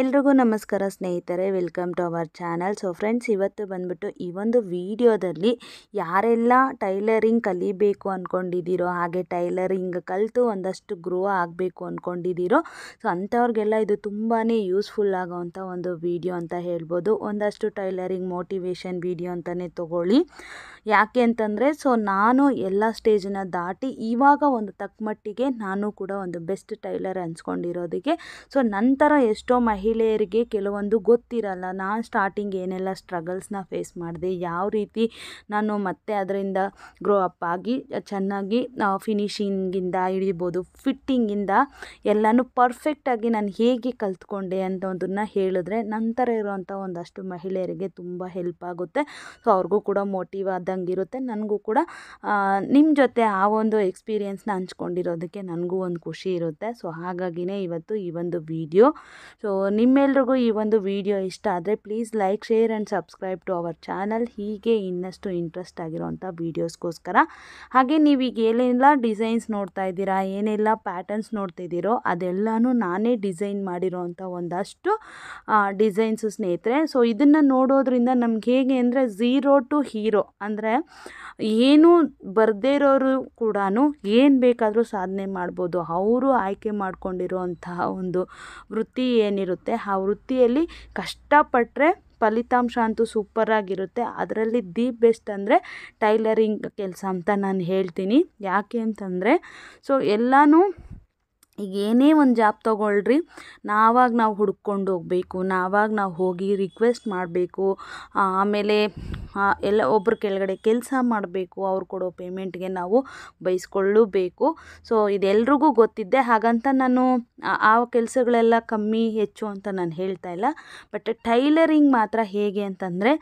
ಎಲ್ರಿಗೂ ನಮಸ್ಕಾರ ಸ್ನೇಹಿತರೆ welcome to our channel so friends ಇವತ್ತು ಬಂದ್ಬಿಟ್ಟು ಈ ಒಂದು ವಿಡಿಯೋದಲ್ಲಿ ಯಾರೆಲ್ಲ ಟೈಲರಿಂಗ್ ಕಲಿಬೇಕು ಅಂದ್ಕೊಂಡಿದ್ದೀರೋ ಹಾಗೆ ಟೈಲರಿಂಗ್ ಕಲಿತು ಒಂದಷ್ಟು ಗ್ರೋ ಆಗಬೇಕು ಅಂದ್ಕೊಂಡಿದ್ದೀರೋ ಸೊ ಅಂಥವ್ರಿಗೆಲ್ಲ ಇದು ತುಂಬಾ ಯೂಸ್ಫುಲ್ ಆಗೋವಂಥ ಒಂದು ವಿಡಿಯೋ ಅಂತ ಹೇಳ್ಬೋದು ಒಂದಷ್ಟು ಟೈಲರಿಂಗ್ ಮೋಟಿವೇಶನ್ ವಿಡಿಯೋ ಅಂತಲೇ ತೊಗೊಳ್ಳಿ ಯಾಕೆ ಅಂತಂದರೆ ಸೊ ನಾನು ಎಲ್ಲ ಸ್ಟೇಜನ್ನು ದಾಟಿ ಇವಾಗ ಒಂದು ತಕ್ಕಮಟ್ಟಿಗೆ ನಾನು ಕೂಡ ಒಂದು ಬೆಸ್ಟ್ ಟೈಲರ್ ಅನ್ಸ್ಕೊಂಡಿರೋದಕ್ಕೆ ಸೊ ನಂತರ ಎಷ್ಟೋ ಮಹಿಳೆಯರಿಗೆ ಕೆಲವೊಂದು ಗೊತ್ತಿರಲ್ಲ ನಾನು ಸ್ಟಾರ್ಟಿಂಗ್ ಏನೆಲ್ಲ ಸ್ಟ್ರಗಲ್ಸ್ನ ಫೇಸ್ ಮಾಡಿದೆ ಯಾವ ರೀತಿ ನಾನು ಮತ್ತೆ ಅದರಿಂದ ಗ್ರೋ ಅಪ್ ಆಗಿ ಚೆನ್ನಾಗಿ ಫಿನಿಶಿಂಗಿಂದ ಹಿಡಿಬೋದು ಫಿಟ್ಟಿಂಗಿಂದ ಎಲ್ಲನೂ ಪರ್ಫೆಕ್ಟಾಗಿ ನಾನು ಹೇಗೆ ಕಲ್ತ್ಕೊಂಡೆ ಅಂತ ಒಂದನ್ನ ಹೇಳಿದ್ರೆ ನಂತರ ಇರುವಂಥ ಒಂದಷ್ಟು ಮಹಿಳೆಯರಿಗೆ ತುಂಬ ಹೆಲ್ಪ್ ಆಗುತ್ತೆ ಸೊ ಅವ್ರಿಗೂ ಕೂಡ ಮೋಟಿವ್ ಆದ ಇರುತ್ತೆ ನನಗೂ ಕೂಡ ನಿಮ್ಮ ಜೊತೆ ಆ ಒಂದು ಎಕ್ಸ್ಪೀರಿಯೆನ್ಸ್ನ ಹಂಚ್ಕೊಂಡಿರೋದಕ್ಕೆ ನನಗೂ ಒಂದು ಖುಷಿ ಇರುತ್ತೆ ಸೊ ಹಾಗಾಗಿನೇ ಇವತ್ತು ಈ ಒಂದು ವಿಡಿಯೋ ಸೊ ನಿಮ್ಮೆಲ್ರಿಗೂ ಈ ಒಂದು ವಿಡಿಯೋ ಇಷ್ಟ ಆದರೆ please like share and subscribe to our channel ಹೀಗೆ ಇನ್ನಷ್ಟು ಇಂಟ್ರೆಸ್ಟ್ ಆಗಿರೋವಂಥ ವೀಡಿಯೋಸ್ಗೋಸ್ಕರ ಹಾಗೆ ನೀವೀಗ ಏನೆಲ್ಲ ಡಿಸೈನ್ಸ್ ನೋಡ್ತಾ ಇದ್ದೀರಾ ಏನೆಲ್ಲ ಪ್ಯಾಟರ್ನ್ಸ್ ನೋಡ್ತಿದ್ದೀರೋ ಅದೆಲ್ಲನೂ ನಾನೇ ಡಿಸೈನ್ ಮಾಡಿರೋವಂಥ ಒಂದಷ್ಟು ಡಿಸೈನ್ಸು ಸ್ನೇಹಿತರೆ ಸೊ ಇದನ್ನು ನೋಡೋದ್ರಿಂದ ನಮ್ಗೆ ಹೇಗೆ ಅಂದರೆ ಝೀರೋ ಟು ಹೀರೋ ಅಂದರೆ ಅಂದರೆ ಏನೂ ಬರದೇ ಇರೋರು ಕೂಡ ಏನು ಬೇಕಾದರೂ ಸಾಧನೆ ಮಾಡ್ಬೋದು ಅವರು ಆಯ್ಕೆ ಮಾಡಿಕೊಂಡಿರುವಂತಹ ಒಂದು ವೃತ್ತಿ ಏನಿರುತ್ತೆ ಆ ವೃತ್ತಿಯಲ್ಲಿ ಕಷ್ಟಪಟ್ಟರೆ ಫಲಿತಾಂಶ ಅಂತೂ ಸೂಪರಾಗಿರುತ್ತೆ ಅದರಲ್ಲಿ ದಿ ಬೆಸ್ಟ್ ಅಂದರೆ ಟೈಲರಿಂಗ್ ಕೆಲಸ ಅಂತ ನಾನು ಹೇಳ್ತೀನಿ ಯಾಕೆ ಅಂತಂದರೆ ಸೊ ಎಲ್ಲನೂ ಈಗ ಏನೇ ಒಂದು ಜಾಬ್ ತೊಗೊಳ್ರಿ ನಾವಾಗ ನಾವು ಹುಡ್ಕೊಂಡು ಹೋಗಬೇಕು ನಾವಾಗ ನಾವು ಹೋಗಿ ರಿಕ್ವೆಸ್ಟ್ ಮಾಡಬೇಕು ಆಮೇಲೆ ಎಲ್ಲ ಒಬ್ಬರು ಕೆಳಗಡೆ ಕೆಲಸ ಮಾಡಬೇಕು ಅವ್ರು ಕೊಡೋ ಪೇಮೆಂಟ್ಗೆ ನಾವು ಬೈಸ್ಕೊಳ್ಳಬೇಕು ಸೊ ಇದೆಲ್ರಿಗೂ ಗೊತ್ತಿದ್ದೆ ಹಾಗಂತ ನಾನು ಆ ಕೆಲಸಗಳೆಲ್ಲ ಕಮ್ಮಿ ಹೆಚ್ಚು ಅಂತ ನಾನು ಹೇಳ್ತಾ ಇಲ್ಲ ಬಟ್ ಟೈಲರಿಂಗ್ ಮಾತ್ರ ಹೇಗೆ ಅಂತಂದರೆ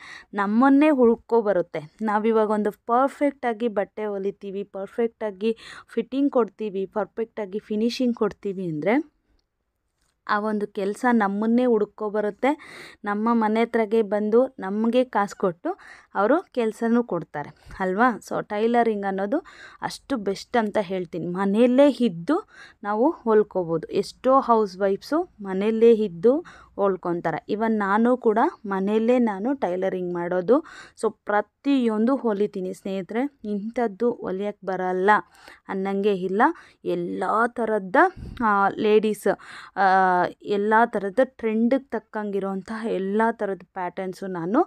ನಮ್ಮನ್ನೇ ಹುಡ್ಕೋ ಬರುತ್ತೆ ನಾವಿವಾಗ ಒಂದು ಪರ್ಫೆಕ್ಟಾಗಿ ಬಟ್ಟೆ ಹೊಲಿತೀವಿ ಪರ್ಫೆಕ್ಟಾಗಿ ಫಿಟ್ಟಿಂಗ್ ಕೊಡ್ತೀವಿ ಪರ್ಫೆಕ್ಟಾಗಿ ಫಿನಿಶಿಂಗ್ ಕೊಡ್ತೀವಿ ಅಂದರೆ ಆ ಒಂದು ಕೆಲಸ ನಮ್ಮನ್ನೇ ಹುಡ್ಕೊಬರುತ್ತೆ ನಮ್ಮ ಮನೆ ಹತ್ರಗೆ ಬಂದು ನಮಗೆ ಕಾಸು ಕೊಟ್ಟು ಅವರು ಕೆಲಸನೂ ಕೊಡ್ತಾರೆ ಅಲ್ವಾ ಸೊ ಟೈಲರಿಂಗ್ ಅನ್ನೋದು ಅಷ್ಟು ಬೆಸ್ಟ್ ಅಂತ ಹೇಳ್ತೀನಿ ಮನೆಯಲ್ಲೇ ಇದ್ದು ನಾವು ಹೊಲ್ಕೋಬೋದು ಎಷ್ಟೋ ಹೌಸ್ ವೈಫ್ಸು ಮನೆಯಲ್ಲೇ ಇದ್ದು ಹೋಲ್ಕೊತಾರೆ ಇವನ್ ನಾನು ಕೂಡ ಮನೆಯಲ್ಲೇ ನಾನು ಟೈಲರಿಂಗ್ ಮಾಡೋದು ಸೊ ಪ್ರತಿ ಪ್ರತಿಯೊಂದು ಹೊಲಿತೀನಿ ಸ್ನೇಹಿತರೆ ಇಂಥದ್ದು ಹೊಲಿಯಕ್ಕೆ ಬರಲ್ಲ ಅನ್ನಂಗೆ ಇಲ್ಲ ಎಲ್ಲ ಥರದ ಲೇಡೀಸ್ ಎಲ್ಲ ಥರದ ಟ್ರೆಂಡಿಗೆ ತಕ್ಕಂಗಿರುವಂತಹ ಎಲ್ಲ ಥರದ ಪ್ಯಾಟರ್ನ್ಸು ನಾನು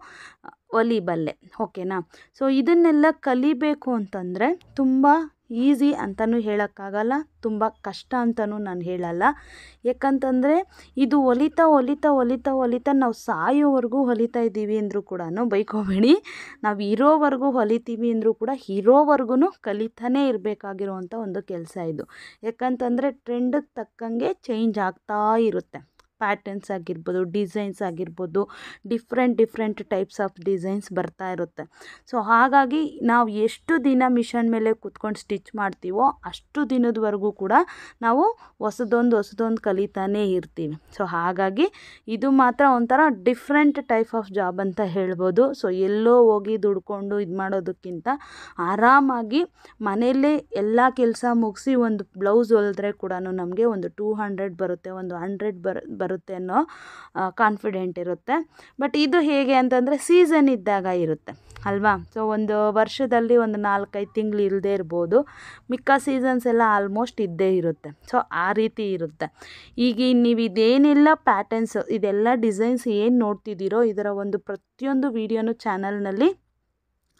ಒಲಿಬಲ್ಲೆ ಓಕೆನಾ ಸೊ ಇದನ್ನೆಲ್ಲ ಕಲಿಬೇಕು ಅಂತಂದರೆ ತುಂಬ ಈಸಿ ಅಂತಲೂ ಹೇಳೋಕ್ಕಾಗಲ್ಲ ತುಂಬ ಕಷ್ಟ ಅಂತಲೂ ನಾನು ಹೇಳಲ್ಲ ಯಾಕಂತಂದರೆ ಇದು ಒಲಿತಾ ಒಲಿತಾ ಒಲಿತಾ ಒಲಿತಾ ನಾವು ಸಾಯೋವರೆಗೂ ಹೊಲಿತಾ ಇದ್ದೀವಿ ಅಂದರೂ ಕೂಡ ಬೈಕೋಬೇಡಿ ನಾವು ಇರೋವರೆಗೂ ಹೊಲಿತೀವಿ ಅಂದರೂ ಕೂಡ ಇರೋವರೆಗೂ ಕಲಿತಾನೇ ಇರಬೇಕಾಗಿರುವಂಥ ಒಂದು ಕೆಲಸ ಇದು ಯಾಕಂತಂದರೆ ಟ್ರೆಂಡಿಗೆ ತಕ್ಕಂಗೆ ಚೇಂಜ್ ಆಗ್ತಾ ಇರುತ್ತೆ ಪ್ಯಾಟರ್ನ್ಸ್ ಆಗಿರ್ಬೋದು ಡಿಸೈನ್ಸ್ ಆಗಿರ್ಬೋದು different different types of designs ಬರ್ತಾ ಇರುತ್ತೆ ಸೊ ಹಾಗಾಗಿ ನಾವು ಎಷ್ಟು ದಿನ ಮಿಷನ್ ಮೇಲೆ ಕೂತ್ಕೊಂಡು ಸ್ಟಿಚ್ ಮಾಡ್ತೀವೋ ಅಷ್ಟು ದಿನದವರೆಗೂ ಕೂಡ ನಾವು ಹೊಸದೊಂದು ಹೊಸದೊಂದು ಕಲಿತಾನೇ ಇರ್ತೀವಿ ಸೊ ಹಾಗಾಗಿ ಇದು ಮಾತ್ರ ಒಂಥರ ಡಿಫ್ರೆಂಟ್ ಟೈಪ್ ಆಫ್ ಜಾಬ್ ಅಂತ ಹೇಳ್ಬೋದು ಸೊ ಎಲ್ಲೋ ಹೋಗಿ ದುಡ್ಕೊಂಡು ಇದು ಮಾಡೋದಕ್ಕಿಂತ ಆರಾಮಾಗಿ ಮನೆಯಲ್ಲೇ ಎಲ್ಲ ಕೆಲಸ ಮುಗಿಸಿ ಒಂದು ಬ್ಲೌಸ್ ಹೊಲಿದ್ರೆ ಕೂಡ ನಮಗೆ ಒಂದು ಟೂ ಹಂಡ್ರೆಡ್ ಬರುತ್ತೆ ಒಂದು ಹಂಡ್ರೆಡ್ ಬರ್ ಬರುತ್ತೆ ಅನ್ನೋ ಕಾನ್ಫಿಡೆಂಟ್ ಇರುತ್ತೆ ಬಟ್ ಇದು ಹೇಗೆ ಅಂತಂದರೆ ಸೀಸನ್ ಇದ್ದಾಗ ಇರುತ್ತೆ ಅಲ್ವಾ ಸೊ ಒಂದು ವರ್ಷದಲ್ಲಿ ಒಂದು ನಾಲ್ಕೈದು ತಿಂಗಳು ಇಲ್ಲದೆ ಇರ್ಬೋದು ಮಿಕ್ಕ ಸೀಸನ್ಸ್ ಎಲ್ಲ ಆಲ್ಮೋಸ್ಟ್ ಇದ್ದೇ ಇರುತ್ತೆ ಸೊ ಆ ರೀತಿ ಇರುತ್ತೆ ಈಗ ನೀವು ಇದೇನೆಲ್ಲ ಪ್ಯಾಟರ್ನ್ಸ್ ಇದೆಲ್ಲ ಡಿಸೈನ್ಸ್ ಏನು ನೋಡ್ತಿದ್ದೀರೋ ಇದರ ಒಂದು ಪ್ರತಿಯೊಂದು ವೀಡಿಯೋನು ಚಾನಲ್ನಲ್ಲಿ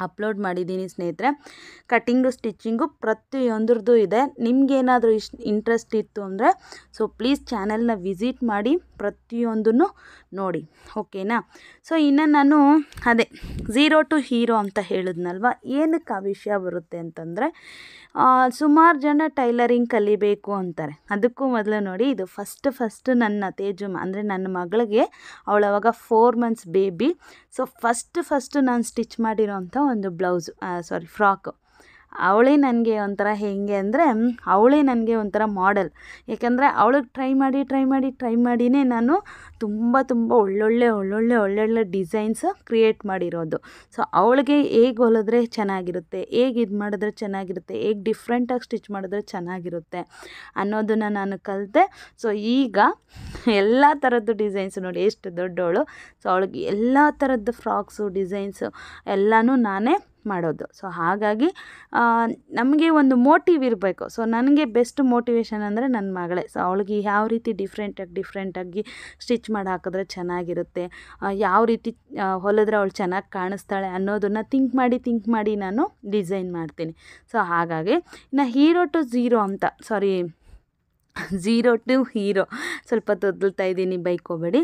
ಅಪ್ಲೋಡ್ ಮಾಡಿದ್ದೀನಿ ಸ್ನೇಹಿತರೆ ಕಟ್ಟಿಂಗು ಸ್ಟಿಚ್ಚಿಂಗು ಪ್ರತಿಯೊಂದ್ರದ್ದು ಇದೆ ನಿಮಗೇನಾದರೂ ಇಶ್ ಇಂಟ್ರೆಸ್ಟ್ ಇತ್ತು ಅಂದರೆ ಸೊ ಪ್ಲೀಸ್ ಚಾನೆಲ್ನ ವಿಸಿಟ್ ಮಾಡಿ ಪ್ರತಿಯೊಂದನ್ನು ನೋಡಿ ಓಕೆನಾ ಸೊ ಇನ್ನು ನಾನು ಅದೇ ಝೀರೋ ಟು ಹೀರೋ ಅಂತ ಹೇಳಿದ್ನಲ್ವ ಏನಕ್ಕೆ ಆ ವಿಷಯ ಬರುತ್ತೆ ಅಂತಂದರೆ ಸುಮಾರು ಜನ ಟೈಲರಿಂಗ್ ಕಲಿಬೇಕು ಅಂತಾರೆ ಅದಕ್ಕೂ ಮೊದಲು ನೋಡಿ ಇದು ಫಸ್ಟ್ ಫಸ್ಟ್ ನನ್ನ ತೇಜು ಅಂದರೆ ನನ್ನ ಮಗಳಿಗೆ ಅವಳು ಅವಾಗ four months baby so first first ನಾನು ಸ್ಟಿಚ್ ಮಾಡಿರೋಂಥ ಒಂದು ಬ್ಲೌಸು ಸಾರಿ ಫ್ರಾಕು ಅವಳೇ ನನಗೆ ಒಂಥರ ಹೇಗೆ ಅಂದರೆ ಅವಳೇ ನನಗೆ ಒಂಥರ ಮಾಡೆಲ್ ಏಕೆಂದರೆ ಅವಳಿಗೆ ಟ್ರೈ ಮಾಡಿ ಟ್ರೈ ಮಾಡಿ ಟ್ರೈ ಮಾಡಿನೇ ನಾನು ತುಂಬ ತುಂಬ ಒಳ್ಳೊಳ್ಳೆ ಒಳ್ಳೊಳ್ಳೆ ಒಳ್ಳೊಳ್ಳೆ ಡಿಸೈನ್ಸ್ ಕ್ರಿಯೇಟ್ ಮಾಡಿರೋದು ಸೊ ಅವಳಿಗೆ ಹೇಗೆ ಹೊಲಿದ್ರೆ ಚೆನ್ನಾಗಿರುತ್ತೆ ಹೇಗೆ ಇದು ಮಾಡಿದ್ರೆ ಚೆನ್ನಾಗಿರುತ್ತೆ ಹೇಗೆ ಡಿಫ್ರೆಂಟಾಗಿ ಸ್ಟಿಚ್ ಮಾಡಿದ್ರೆ ಚೆನ್ನಾಗಿರುತ್ತೆ ಅನ್ನೋದನ್ನು ನಾನು ಕಲಿತೆ ಸೊ ಈಗ ಎಲ್ಲ ಥರದ್ದು ಡಿಸೈನ್ಸ್ ನೋಡಿ ಎಷ್ಟು ದೊಡ್ಡವಳು ಸೊ ಅವಳಿಗೆ ಎಲ್ಲ ಥರದ್ದು ಫ್ರಾಕ್ಸು ಡಿಸೈನ್ಸು ಎಲ್ಲನೂ ನಾನೇ ಮಾಡೋದು ಸೊ ಹಾಗಾಗಿ ನಮಗೆ ಒಂದು ಮೋಟಿವ್ ಇರಬೇಕು ಸೊ ನನಗೆ ಬೆಸ್ಟ್ ಮೋಟಿವೇಶನ್ ಅಂದರೆ ನನ್ನ ಮಗಳೇ ಸೊ ಅವಳಿಗೆ ಯಾವ ರೀತಿ ಡಿಫ್ರೆಂಟಾಗಿ ಡಿಫ್ರೆಂಟಾಗಿ ಸ್ಟಿಚ್ ಮಾಡಿ ಹಾಕಿದ್ರೆ ಚೆನ್ನಾಗಿರುತ್ತೆ ಯಾವ ರೀತಿ ಹೊಲಿದ್ರೆ ಅವಳು ಚೆನ್ನಾಗಿ ಕಾಣಿಸ್ತಾಳೆ ಅನ್ನೋದನ್ನು ಥಿಂಕ್ ಮಾಡಿ ಥಿಂಕ್ ಮಾಡಿ ನಾನು ಡಿಸೈನ್ ಮಾಡ್ತೀನಿ ಸೊ ಹಾಗಾಗಿ ಇನ್ನು ಹೀರೋ ಟು ಝೀರೋ ಅಂತ ಸಾರಿ ಝೀರೋ ಟು ಹೀರೋ ಸ್ವಲ್ಪ ತೊದಲ್ತಾ ಇದ್ದೀನಿ ಬೈಕೋಬೇಡಿ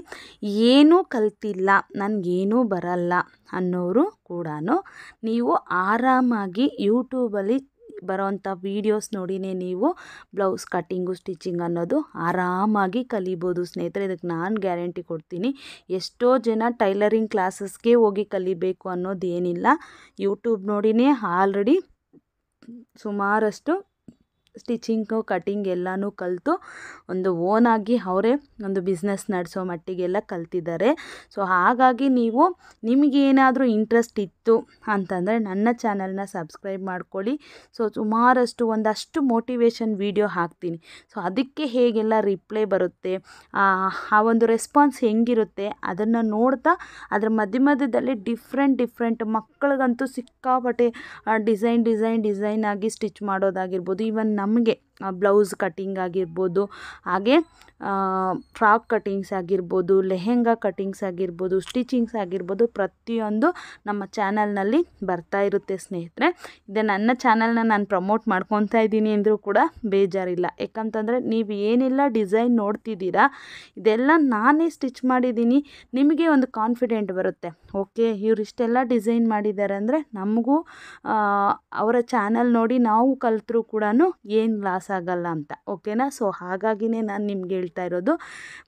ಏನೂ ಕಲ್ತಿಲ್ಲ ನನಗೇನೂ ಬರಲ್ಲ ಅನ್ನೋರು ಕೂಡ ನೀವು ಆರಾಮಾಗಿ ಯೂಟ್ಯೂಬಲ್ಲಿ ಬರೋವಂಥ ವೀಡಿಯೋಸ್ ನೋಡಿನೇ ನೀವು ಬ್ಲೌಸ್ ಕಟ್ಟಿಂಗು ಸ್ಟಿಚಿಂಗ್ ಅನ್ನೋದು ಆರಾಮಾಗಿ ಕಲಿಬೋದು ಸ್ನೇಹಿತರೆ ಇದಕ್ಕೆ ನಾನು ಗ್ಯಾರಂಟಿ ಕೊಡ್ತೀನಿ ಎಷ್ಟೋ ಜನ ಟೈಲರಿಂಗ್ ಕ್ಲಾಸಸ್ಗೆ ಹೋಗಿ ಕಲಿಬೇಕು ಅನ್ನೋದೇನಿಲ್ಲ ಯೂಟ್ಯೂಬ್ ನೋಡಿನೇ ಆಲ್ರೆಡಿ ಸುಮಾರಷ್ಟು ಸ್ಟಿಚಿಂಗು ಕಟಿಂಗ್ ಎಲ್ಲನೂ ಕಲಿತು ಒಂದು ಓನಾಗಿ ಅವರೇ ಒಂದು ಬಿಸ್ನೆಸ್ ನಡೆಸೋ ಮಟ್ಟಿಗೆಲ್ಲ ಕಲ್ತಿದ್ದಾರೆ ಸೊ ಹಾಗಾಗಿ ನೀವು ನಿಮಗೇನಾದರೂ ಇಂಟ್ರೆಸ್ಟ್ ಇತ್ತು ಅಂತಂದರೆ ನನ್ನ ಚಾನಲ್ನ ಸಬ್ಸ್ಕ್ರೈಬ್ ಮಾಡ್ಕೊಳ್ಳಿ ಸೊ ಸುಮಾರಷ್ಟು ಒಂದಷ್ಟು ಮೋಟಿವೇಶನ್ ವೀಡಿಯೋ ಹಾಕ್ತೀನಿ ಸೊ ಅದಕ್ಕೆ ಹೇಗೆಲ್ಲ ರಿಪ್ಲೈ ಬರುತ್ತೆ ಆ ಒಂದು ರೆಸ್ಪಾನ್ಸ್ ಹೆಂಗಿರುತ್ತೆ ಅದನ್ನು ನೋಡ್ತಾ ಅದರ ಮಧ್ಯ ಮಧ್ಯದಲ್ಲಿ ಡಿಫ್ರೆಂಟ್ ಡಿಫ್ರೆಂಟ್ ಮಕ್ಕಳಿಗಂತೂ ಸಿಕ್ಕಾಪಟ್ಟೆ ಡಿಸೈನ್ ಡಿಸೈನ್ ಡಿಸೈನ್ ಆಗಿ ಸ್ಟಿಚ್ ಮಾಡೋದಾಗಿರ್ಬೋದು ಈವನ್ ನಮಗೆ ಬ್ಲೌಸ್ ಕಟ್ಟಿಂಗ್ ಆಗಿರ್ಬೋದು ಹಾಗೆ ಫ್ರಾಕ್ ಕಟ್ಟಿಂಗ್ಸ್ ಆಗಿರ್ಬೋದು ಲೆಹೆಂಗಾ ಕಟ್ಟಿಂಗ್ಸ್ ಆಗಿರ್ಬೋದು ಸ್ಟಿಚಿಂಗ್ಸ್ ಆಗಿರ್ಬೋದು ಪ್ರತಿಯೊಂದು ನಮ್ಮ ಚಾನಲ್ನಲ್ಲಿ ಬರ್ತಾ ಇರುತ್ತೆ ಸ್ನೇಹಿತರೆ ಇದೆ ನನ್ನ ಚಾನಲ್ನ ನಾನು ಪ್ರಮೋಟ್ ಮಾಡ್ಕೊತಾ ಇದ್ದೀನಿ ಅಂದರೂ ಕೂಡ ಬೇಜಾರಿಲ್ಲ ಯಾಕಂತಂದರೆ ನೀವು ಏನೆಲ್ಲ ಡಿಸೈನ್ ನೋಡ್ತಿದ್ದೀರಾ ಇದೆಲ್ಲ ನಾನೇ ಸ್ಟಿಚ್ ಮಾಡಿದ್ದೀನಿ ನಿಮಗೆ ಒಂದು ಕಾನ್ಫಿಡೆಂಟ್ ಬರುತ್ತೆ ಓಕೆ ಇವರು ಇಷ್ಟೆಲ್ಲ ಡಿಸೈನ್ ಮಾಡಿದ್ದಾರೆ ಅಂದರೆ ನಮಗೂ ಅವರ ಚಾನಲ್ ನೋಡಿ ನಾವು ಕಲಿತ್ರೂ ಕೂಡ ಏನು ಲಾಸ್ ಆಗಲ್ಲ ಅಂತ ಓಕೆನಾ ಸೊ ಹಾಗಾಗಿನೇ ನಾನು ನಿಮ್ಗೆ ಹೇಳ್ತಾ ಇರೋದು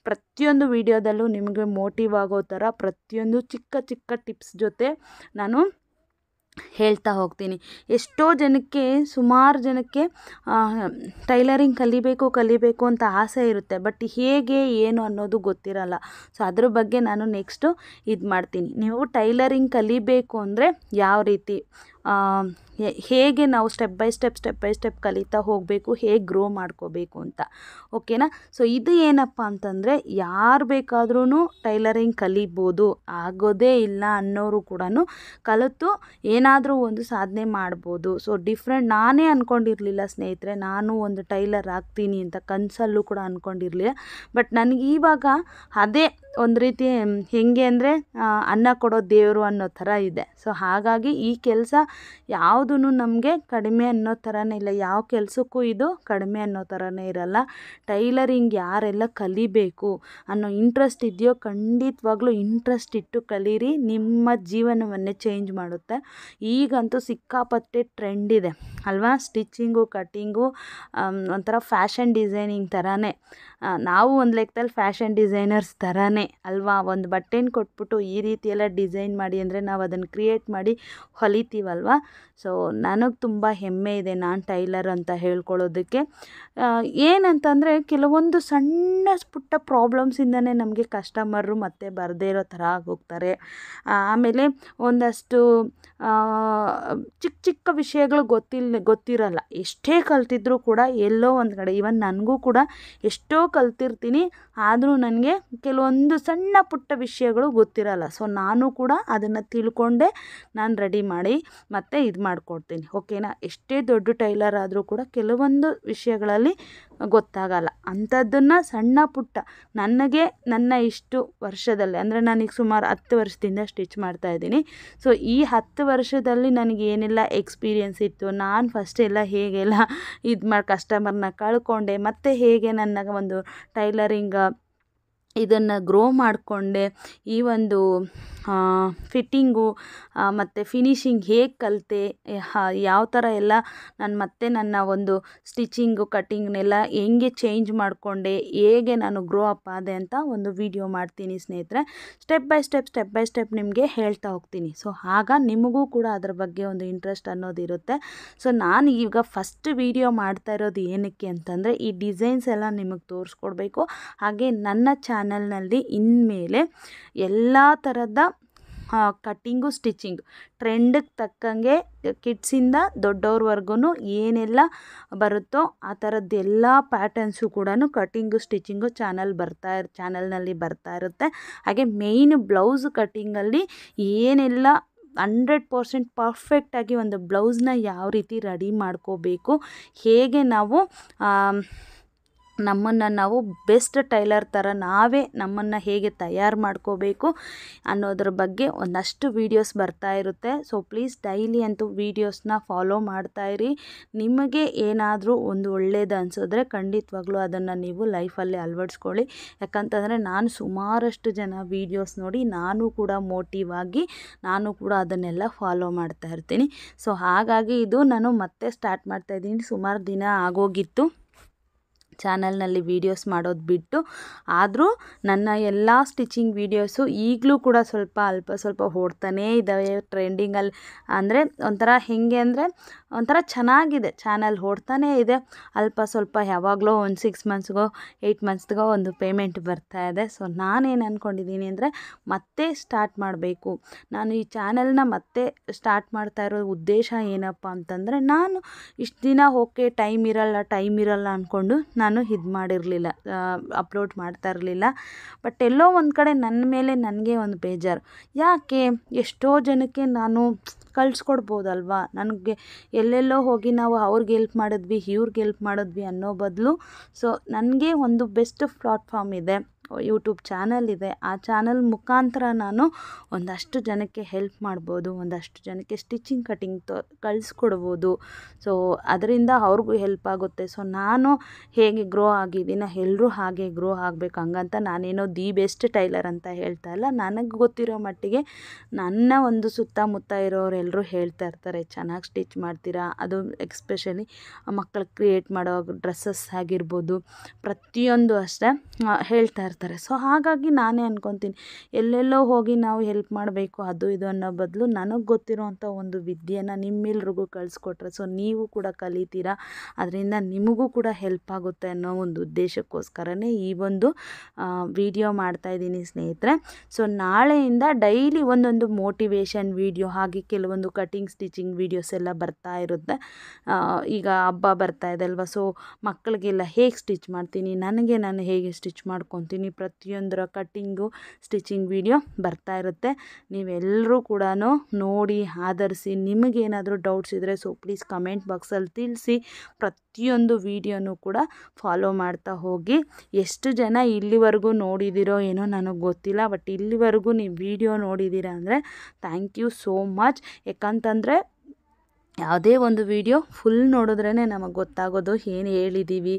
ಪ್ರತಿಯೊಂದು ವಿಡಿಯೋದಲ್ಲೂ ನಿಮಗೆ ಮೋಟಿವ್ ಆಗೋ ಥರ ಪ್ರತಿಯೊಂದು ಚಿಕ್ಕ ಚಿಕ್ಕ ಟಿಪ್ಸ್ ಜೊತೆ ನಾನು ಹೇಳ್ತಾ ಹೋಗ್ತೀನಿ ಎಷ್ಟೋ ಜನಕ್ಕೆ ಸುಮಾರು ಜನಕ್ಕೆ ಟೈಲರಿಂಗ್ ಕಲಿಬೇಕು ಕಲಿಬೇಕು ಅಂತ ಆಸೆ ಇರುತ್ತೆ ಬಟ್ ಹೇಗೆ ಏನು ಅನ್ನೋದು ಗೊತ್ತಿರಲ್ಲ ಸೊ ಅದ್ರ ಬಗ್ಗೆ ನಾನು ನೆಕ್ಸ್ಟು ಇದು ಮಾಡ್ತೀನಿ ನೀವು ಟೈಲರಿಂಗ್ ಕಲಿಬೇಕು ಅಂದರೆ ಯಾವ ರೀತಿ ಹೇಗೆ ನಾವು step by step step by step ಕಲಿತಾ ಹೋಗಬೇಕು ಹೇಗೆ ಗ್ರೋ ಮಾಡ್ಕೋಬೇಕು ಅಂತ ಓಕೆನಾ ಸೊ ಇದು ಏನಪ್ಪ ಅಂತಂದರೆ ಯಾರು ಬೇಕಾದ್ರೂ ಟೈಲರಿಂಗ್ ಕಲಿಬೋದು ಆಗೋದೇ ಇಲ್ಲ ಅನ್ನೋರು ಕೂಡ ಕಲಿತು ಏನಾದರೂ ಒಂದು ಸಾಧನೆ ಮಾಡ್ಬೋದು ಸೊ ಡಿಫ್ರೆಂಟ್ ನಾನೇ ಅಂದ್ಕೊಂಡಿರಲಿಲ್ಲ ಸ್ನೇಹಿತರೆ ನಾನು ಒಂದು ಟೈಲರ್ ಆಗ್ತೀನಿ ಅಂತ ಕನಸಲ್ಲೂ ಕೂಡ ಅಂದ್ಕೊಂಡಿರಲಿಲ್ಲ ಬಟ್ ನನಗೆ ಇವಾಗ ಅದೇ ಒಂದು ರೀತಿ ಹೇಗೆ ಅಂದರೆ ಅನ್ನ ಕೊಡೋ ದೇವರು ಅನ್ನೋ ಥರ ಇದೆ ಸೊ ಹಾಗಾಗಿ ಈ ಕೆಲಸ ಯಾವುದೂ ನಮಗೆ ಕಡಿಮೆ ಅನ್ನೋ ಥರನೇ ಇಲ್ಲ ಯಾವ ಕೆಲಸಕ್ಕೂ ಇದು ಕಡಿಮೆ ಅನ್ನೋ ಥರನೇ ಇರಲ್ಲ ಟೈಲರಿಂಗ್ ಯಾರೆಲ್ಲ ಕಲಿಬೇಕು ಅನ್ನೋ ಇಂಟ್ರೆಸ್ಟ್ ಇದೆಯೋ ಖಂಡಿತವಾಗ್ಲೂ ಇಂಟ್ರೆಸ್ಟ್ ಇಟ್ಟು ಕಲೀರಿ ನಿಮ್ಮ ಜೀವನವನ್ನೇ ಚೇಂಜ್ ಮಾಡುತ್ತೆ ಈಗಂತೂ ಸಿಕ್ಕಾಪಟ್ಟೆ ಟ್ರೆಂಡ್ ಇದೆ ಅಲ್ವಾ ಸ್ಟಿಚ್ಚಿಂಗು ಕಟ್ಟಿಂಗು ಒಂಥರ ಫ್ಯಾಷನ್ ಡಿಸೈನಿಂಗ್ ಥರನೇ ನಾವು ಒಂದು ಲೆಕ್ಕದಲ್ಲಿ ಫ್ಯಾಷನ್ ಡಿಸೈನರ್ಸ್ ಥರನೇ ಅಲ್ವಾ ಒಂದು ಬಟ್ಟೆನ ಕೊಟ್ಬಿಟ್ಟು ಈ ರೀತಿಯೆಲ್ಲ ಡಿಸೈನ್ ಮಾಡಿ ಅಂದರೆ ನಾವು ಅದನ್ನು ಕ್ರಿಯೇಟ್ ಮಾಡಿ ಹೊಲಿತೀವಲ್ವ ಸೊ ನನಗೆ ತುಂಬ ಹೆಮ್ಮೆ ಇದೆ ನಾನು ಟೈಲರ್ ಅಂತ ಹೇಳ್ಕೊಳ್ಳೋದಕ್ಕೆ ಏನಂತಂದರೆ ಕೆಲವೊಂದು ಸಣ್ಣ ಪುಟ್ಟ ಪ್ರಾಬ್ಲಮ್ಸಿಂದನೇ ನಮಗೆ ಕಸ್ಟಮರು ಮತ್ತೆ ಬರದೇ ಇರೋ ಥರ ಆಗೋಗ್ತಾರೆ ಆಮೇಲೆ ಒಂದಷ್ಟು ಚಿಕ್ಕ ಚಿಕ್ಕ ವಿಷಯಗಳು ಗೊತ್ತಿಲ್ಲ ನಿಮಗೆ ಗೊತ್ತಿರಲ್ಲ ಎಷ್ಟೇ ಕಲ್ತಿದ್ರು ಕೂಡ ಎಲ್ಲೋ ಒಂದು ಕಡೆ ಇವನ್ ನನಗೂ ಕೂಡ ಎಷ್ಟೋ ಕಲ್ತಿರ್ತೀನಿ ಆದರೂ ನನಗೆ ಕೆಲವೊಂದು ಸಣ್ಣ ಪುಟ್ಟ ವಿಷಯಗಳು ಗೊತ್ತಿರಲ್ಲ ಸೊ ನಾನು ಕೂಡ ಅದನ್ನು ತಿಳ್ಕೊಂಡೆ ನಾನು ರೆಡಿ ಮಾಡಿ ಮತ್ತೆ ಇದು ಮಾಡಿಕೊಡ್ತೀನಿ ಓಕೆನಾ ಎಷ್ಟೇ ದೊಡ್ಡ ಟೈಲರ್ ಆದರೂ ಕೂಡ ಕೆಲವೊಂದು ವಿಷಯಗಳಲ್ಲಿ ಗೊತ್ತಾಗಲ್ಲ ಅಂಥದ್ದನ್ನು ಸಣ್ಣ ಪುಟ್ಟ ನನಗೆ ನನ್ನ ಇಷ್ಟು ವರ್ಷದಲ್ಲಿ ಅಂದರೆ ನನಗೆ ಸುಮಾರು ಹತ್ತು ವರ್ಷದಿಂದ ಸ್ಟಿಚ್ ಮಾಡ್ತಾಯಿದ್ದೀನಿ ಸೊ ಈ ಹತ್ತು ವರ್ಷದಲ್ಲಿ ನನಗೆ ಏನೆಲ್ಲ ಎಕ್ಸ್ಪೀರಿಯೆನ್ಸ್ ಇತ್ತು ನಾನು ಫಸ್ಟ್ ಎಲ್ಲ ಹೇಗೆಲ್ಲ ಇದು ಮಾಡಿ ಕಸ್ಟಮರ್ನ ಕಳ್ಕೊಂಡೆ ಮತ್ತು ಹೇಗೆ ನನ್ನ ಒಂದು ಟೈಲರಿಂಗ್ ಇದನ್ನು ಗ್ರೋ ಮಾಡಿಕೊಂಡೆ ಈ ಒಂದು ಫಿಟ್ಟಿಂಗು ಮತ್ತು ಫಿನಿಷಿಂಗ್ ಹೇಗೆ ಕಲಿತೆ ಯಾವ ಥರ ಎಲ್ಲ ನಾನು ಮತ್ತೆ ನನ್ನ ಒಂದು ಸ್ಟಿಚಿಂಗು ಕಟ್ಟಿಂಗ್ನೆಲ್ಲ ಹೆಂಗೆ ಚೇಂಜ್ ಮಾಡಿಕೊಂಡೆ ಹೇಗೆ ನಾನು ಗ್ರೋ ಅಪ್ ಆದೆ ಅಂತ ಒಂದು ವಿಡಿಯೋ ಮಾಡ್ತೀನಿ ಸ್ನೇಹಿತರೆ step by step step by step ನಿಮಗೆ ಹೇಳ್ತಾ ಹೋಗ್ತೀನಿ ಸೊ ಆಗ ನಿಮಗೂ ಕೂಡ ಅದ್ರ ಬಗ್ಗೆ ಒಂದು ಇಂಟ್ರೆಸ್ಟ್ ಅನ್ನೋದಿರುತ್ತೆ ಸೊ ನಾನು ಈಗ ಫಸ್ಟ್ ವಿಡಿಯೋ ಮಾಡ್ತಾ ಇರೋದು ಏನಕ್ಕೆ ಅಂತಂದರೆ ಈ ಡಿಸೈನ್ಸ್ ಎಲ್ಲ ನಿಮಗೆ ತೋರಿಸ್ಕೊಡ್ಬೇಕು ಹಾಗೆ ನನ್ನ ಚಾನ್ ಚಾನಲ್ನಲ್ಲಿ ಇನ್ಮೇಲೆ ಎಲ್ಲ ಥರದ ಕಟ್ಟಿಂಗು ಸ್ಟಿಚಿಂಗ್ ಟ್ರೆಂಡಿಗೆ ತಕ್ಕಂಗೆ ಕಿಡ್ಸಿಂದ ದೊಡ್ಡವ್ರವರ್ಗು ಏನೆಲ್ಲ ಬರುತ್ತೋ ಆ ಥರದ್ದು ಎಲ್ಲ ಪ್ಯಾಟರ್ನ್ಸು ಕೂಡ ಕಟ್ಟಿಂಗು ಸ್ಟಿಚ್ಚಿಂಗು ಚಾನಲ್ ಬರ್ತಾ ಇರ್ ಚಾನಲ್ನಲ್ಲಿ ಬರ್ತಾ ಇರುತ್ತೆ ಹಾಗೆ ಮೇಯ್ನ್ ಬ್ಲೌಸ್ ಕಟ್ಟಿಂಗಲ್ಲಿ ಏನೆಲ್ಲ ಹಂಡ್ರೆಡ್ ಪರ್ಸೆಂಟ್ ಪರ್ಫೆಕ್ಟಾಗಿ ಒಂದು ಬ್ಲೌಸ್ನ ಯಾವ ರೀತಿ ರೆಡಿ ಮಾಡ್ಕೋಬೇಕು ಹೇಗೆ ನಾವು ನಮ್ಮನ್ನು ನಾವು ಬೆಸ್ಟ್ ಟೈಲರ್ ಥರ ನಾವೇ ನಮ್ಮನ್ನು ಹೇಗೆ ತಯಾರು ಮಾಡ್ಕೋಬೇಕು ಅನ್ನೋದ್ರ ಬಗ್ಗೆ ಒಂದಷ್ಟು ವೀಡಿಯೋಸ್ ಬರ್ತಾ ಇರುತ್ತೆ ಸೊ ಪ್ಲೀಸ್ ಡೈಲಿ ಅಂತೂ ವೀಡಿಯೋಸ್ನ ಫಾಲೋ ಇರಿ ನಿಮಗೆ ಏನಾದರೂ ಒಂದು ಒಳ್ಳೇದು ಅನಿಸಿದ್ರೆ ಖಂಡಿತವಾಗ್ಲೂ ಅದನ್ನು ನೀವು ಲೈಫಲ್ಲಿ ಅಳವಡಿಸ್ಕೊಳ್ಳಿ ಯಾಕಂತಂದರೆ ನಾನು ಸುಮಾರಷ್ಟು ಜನ ವೀಡಿಯೋಸ್ ನೋಡಿ ನಾನು ಕೂಡ ಮೋಟಿವ್ ಆಗಿ ನಾನು ಕೂಡ ಅದನ್ನೆಲ್ಲ ಫಾಲೋ ಮಾಡ್ತಾ ಇರ್ತೀನಿ ಸೊ ಹಾಗಾಗಿ ಇದು ನಾನು ಮತ್ತೆ ಸ್ಟಾರ್ಟ್ ಮಾಡ್ತಾಯಿದ್ದೀನಿ ಸುಮಾರು ದಿನ ಆಗೋಗಿತ್ತು ಚಾನಲ್ನಲ್ಲಿ ವೀಡಿಯೋಸ್ ಮಾಡೋದು ಬಿಟ್ಟು ಆದರೂ ನನ್ನ ಎಲ್ಲ ಸ್ಟಿಚಿಂಗ್ ವೀಡಿಯೋಸು ಈಗಲೂ ಕೂಡ ಸ್ವಲ್ಪ ಅಲ್ಪ ಸ್ವಲ್ಪ ಓಡ್ತಾನೇ ಇದ್ದಾವೆ ಟ್ರೆಂಡಿಂಗಲ್ಲಿ ಅಂದರೆ ಒಂಥರ ಹೇಗೆ ಅಂದರೆ ಒಂಥರ ಚೆನ್ನಾಗಿದೆ ಚಾನಲ್ ಓಡ್ತಾನೇ ಇದೆ ಅಲ್ಪ ಸ್ವಲ್ಪ ಯಾವಾಗಲೋ ಒಂದು ಸಿಕ್ಸ್ ಮಂತ್ಸ್ಗೋ ಏಯ್ಟ್ ಮಂತ್ಸ್ಗೋ ಒಂದು ಪೇಮೆಂಟ್ ಬರ್ತಾ ಇದೆ ಸೊ ನಾನೇನು ಅಂದ್ಕೊಂಡಿದ್ದೀನಿ ಅಂದರೆ ಮತ್ತೆ ಸ್ಟಾರ್ಟ್ ಮಾಡಬೇಕು ನಾನು ಈ ಚಾನಲ್ನ ಮತ್ತೆ ಸ್ಟಾರ್ಟ್ ಮಾಡ್ತಾ ಇರೋ ಉದ್ದೇಶ ಏನಪ್ಪ ಅಂತಂದರೆ ನಾನು ಇಷ್ಟು ದಿನ ಓಕೆ ಟೈಮ್ ಇರಲ್ಲ ಟೈಮ್ ಇರಲ್ಲ ಅಂದ್ಕೊಂಡು ನಾನು ನಾನು ಇದು ಮಾಡಿರಲಿಲ್ಲ ಅಪ್ಲೋಡ್ ಮಾಡ್ತಾ ಇರಲಿಲ್ಲ ಬಟ್ ಎಲ್ಲೋ ಒಂದು ಕಡೆ ನನ್ನ ಮೇಲೆ ನನಗೆ ಒಂದು ಬೇಜಾರು ಯಾಕೆ ಎಷ್ಟೋ ಜನಕ್ಕೆ ನಾನು ಕಳ್ಸ್ಕೊಡ್ಬೋದಲ್ವ ನನಗೆ ಎಲ್ಲೆಲ್ಲೋ ಹೋಗಿ ನಾವು ಅವ್ರಿಗೆ ಎಲ್ಪ್ ಮಾಡಿದ್ವಿ ಇವ್ರಿಗೆ ಎಲ್ಪ್ ಮಾಡಿದ್ವಿ ಅನ್ನೋ ಬದಲು ಸೊ ನನಗೆ ಒಂದು ಬೆಸ್ಟ್ ಪ್ಲಾಟ್ಫಾರ್ಮ್ ಇದೆ ಯೂಟ್ಯೂಬ್ ಚಾನಲ್ ಇದೆ ಆ ಚಾನಲ್ ಮುಖಾಂತರ ನಾನು ಒಂದಷ್ಟು ಜನಕ್ಕೆ ಹೆಲ್ಪ್ ಮಾಡ್ಬೋದು ಒಂದಷ್ಟು ಜನಕ್ಕೆ ಸ್ಟಿಚಿಂಗ್ ಕಟಿಂಗ್ ತೋ ಕಳಿಸ್ಕೊಡ್ಬೋದು ಸೊ ಅದರಿಂದ ಅವ್ರಿಗೂ ಹೆಲ್ಪ್ ಆಗುತ್ತೆ ಸೊ ನಾನು ಹೇಗೆ ಗ್ರೋ ಆಗಿದ್ದೀನಿ ಎಲ್ಲರೂ ಹಾಗೆ ಗ್ರೋ ಆಗಬೇಕು ಹಂಗಂತ ನಾನೇನೋ ದಿ ಬೆಸ್ಟ್ ಟೈಲರ್ ಅಂತ ಹೇಳ್ತಾ ಇಲ್ಲ ನನಗೆ ಗೊತ್ತಿರೋ ಮಟ್ಟಿಗೆ ನನ್ನ ಒಂದು ಸುತ್ತಮುತ್ತ ಇರೋರೆಲ್ಲರೂ ಹೇಳ್ತಾ ಇರ್ತಾರೆ ಚೆನ್ನಾಗಿ ಸ್ಟಿಚ್ ಮಾಡ್ತೀರಾ ಅದು ಎಕ್ಸ್ಪೆಷಲಿ ಮಕ್ಕಳು ಕ್ರಿಯೇಟ್ ಮಾಡೋ ಡ್ರೆಸ್ಸಸ್ ಆಗಿರ್ಬೋದು ಪ್ರತಿಯೊಂದು ಅಷ್ಟೇ ಹೇಳ್ತಾ ಇರ್ತಾರೆ ಮಾಡ್ತಾರೆ ಸೊ ಹಾಗಾಗಿ ನಾನೇ ಅನ್ಕೊತೀನಿ ಎಲ್ಲೆಲ್ಲೋ ಹೋಗಿ ನಾವು ಹೆಲ್ಪ್ ಮಾಡಬೇಕು ಅದು ಇದು ಅನ್ನೋ ಬದಲು ನನಗೆ ಗೊತ್ತಿರುವಂಥ ಒಂದು ವಿದ್ಯೆಯನ್ನು ನಿಮ್ಮೆಲ್ರಿಗೂ ಕಳಿಸ್ಕೊಟ್ರೆ ಸೊ ನೀವು ಕೂಡ ಕಲಿತೀರಾ ಅದರಿಂದ ನಿಮಗೂ ಕೂಡ ಹೆಲ್ಪ್ ಆಗುತ್ತೆ ಅನ್ನೋ ಒಂದು ಉದ್ದೇಶಕ್ಕೋಸ್ಕರನೇ ಈ ಒಂದು ವಿಡಿಯೋ ಇದ್ದೀನಿ ಸ್ನೇಹಿತರೆ ಸೊ ನಾಳೆಯಿಂದ ಡೈಲಿ ಒಂದೊಂದು ಮೋಟಿವೇಶನ್ ವಿಡಿಯೋ ಹಾಗೆ ಕೆಲವೊಂದು ಕಟಿಂಗ್ ಸ್ಟಿಚಿಂಗ್ ವಿಡಿಯೋಸ್ ಎಲ್ಲ ಬರ್ತಾ ಇರುತ್ತೆ ಈಗ ಹಬ್ಬ ಬರ್ತಾ ಇದೆ ಅಲ್ವಾ ಸೊ ಮಕ್ಕಳಿಗೆಲ್ಲ ಹೇಗೆ ಸ್ಟಿಚ್ ಮಾಡ್ತೀನಿ ನನಗೆ ನಾನು ಹೇಗೆ ಸ್ಟಿಚ್ ಮಾಡ್ಕೊತೀನಿ ಪ್ರತಿಯೊಂದರ ಕಟ್ಟಿಂಗು ಸ್ಟಿಚಿಂಗ್ ವೀಡಿಯೋ ಬರ್ತಾ ಇರುತ್ತೆ ನೀವೆಲ್ಲರೂ ಕೂಡ ನೋಡಿ ಆಧರಿಸಿ ನಿಮಗೇನಾದರೂ ಡೌಟ್ಸ್ ಇದ್ದರೆ ಸೊ ಪ್ಲೀಸ್ ಕಮೆಂಟ್ ಬಾಕ್ಸಲ್ಲಿ ತಿಳಿಸಿ ಪ್ರತಿಯೊಂದು ವೀಡಿಯೋನೂ ಕೂಡ ಫಾಲೋ ಮಾಡ್ತಾ ಹೋಗಿ ಎಷ್ಟು ಜನ ಇಲ್ಲಿವರೆಗೂ ನೋಡಿದಿರೋ ಏನೋ ನನಗೆ ಗೊತ್ತಿಲ್ಲ ಬಟ್ ಇಲ್ಲಿವರೆಗೂ ನೀವು ವಿಡಿಯೋ ನೋಡಿದ್ದೀರಾ ಅಂದರೆ ಥ್ಯಾಂಕ್ ಯು ಸೋ ಮಚ್ ಯಾಕಂತಂದರೆ ಯಾವುದೇ ಒಂದು ವಿಡಿಯೋ ಫುಲ್ ನೋಡಿದ್ರೇ ನಮಗೆ ಗೊತ್ತಾಗೋದು ಏನು ಹೇಳಿದ್ದೀವಿ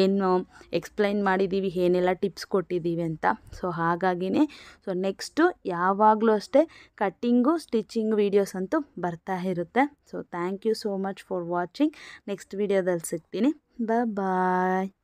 ಏನು ಎಕ್ಸ್ಪ್ಲೈನ್ um, ಮಾಡಿದ್ದೀವಿ ಏನೆಲ್ಲ ಟಿಪ್ಸ್ ಕೊಟ್ಟಿದ್ದೀವಿ ಅಂತ ಸೊ ಹಾಗಾಗಿನೇ ಸೊ ನೆಕ್ಸ್ಟು ಯಾವಾಗಲೂ ಅಷ್ಟೇ ಕಟ್ಟಿಂಗು ಸ್ಟಿಚಿಂಗ್ ವೀಡಿಯೋಸ್ ಅಂತೂ ಬರ್ತಾ ಇರುತ್ತೆ so thank you so much for watching next ವೀಡಿಯೋದಲ್ಲಿ ಸಿಗ್ತೀನಿ ಬಾಯ್